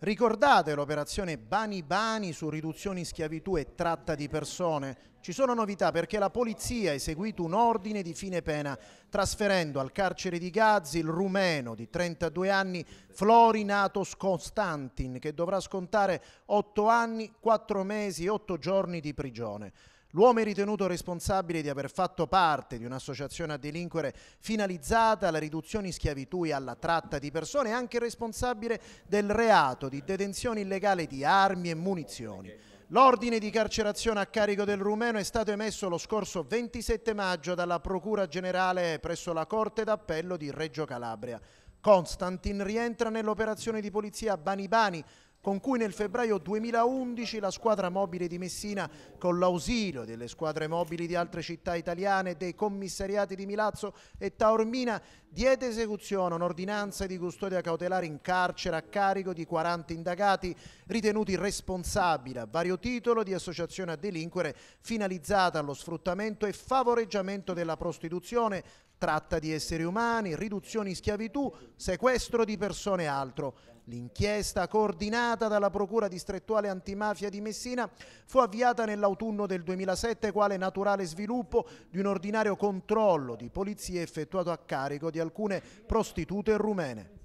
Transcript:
Ricordate l'operazione Bani Bani su riduzioni in schiavitù e tratta di persone. Ci sono novità perché la polizia ha eseguito un ordine di fine pena, trasferendo al carcere di Gazi il rumeno di 32 anni Florinatos Constantin, che dovrà scontare 8 anni, 4 mesi e 8 giorni di prigione. L'uomo è ritenuto responsabile di aver fatto parte di un'associazione a delinquere finalizzata alla riduzione in schiavitù e alla tratta di persone e anche responsabile del reato di detenzione illegale di armi e munizioni. L'ordine di carcerazione a carico del rumeno è stato emesso lo scorso 27 maggio dalla Procura Generale presso la Corte d'Appello di Reggio Calabria. Constantin rientra nell'operazione di polizia Bani Bani, con cui nel febbraio 2011 la squadra mobile di Messina, con l'ausilio delle squadre mobili di altre città italiane, dei commissariati di Milazzo e Taormina, diede esecuzione a un'ordinanza di custodia cautelare in carcere a carico di 40 indagati ritenuti responsabili a vario titolo di associazione a delinquere finalizzata allo sfruttamento e favoreggiamento della prostituzione, tratta di esseri umani, riduzione in schiavitù, sequestro di persone e altro. L'inchiesta, coordinata dalla Procura distrettuale antimafia di Messina, fu avviata nell'autunno del 2007 quale naturale sviluppo di un ordinario controllo di polizia effettuato a carico di alcune prostitute rumene.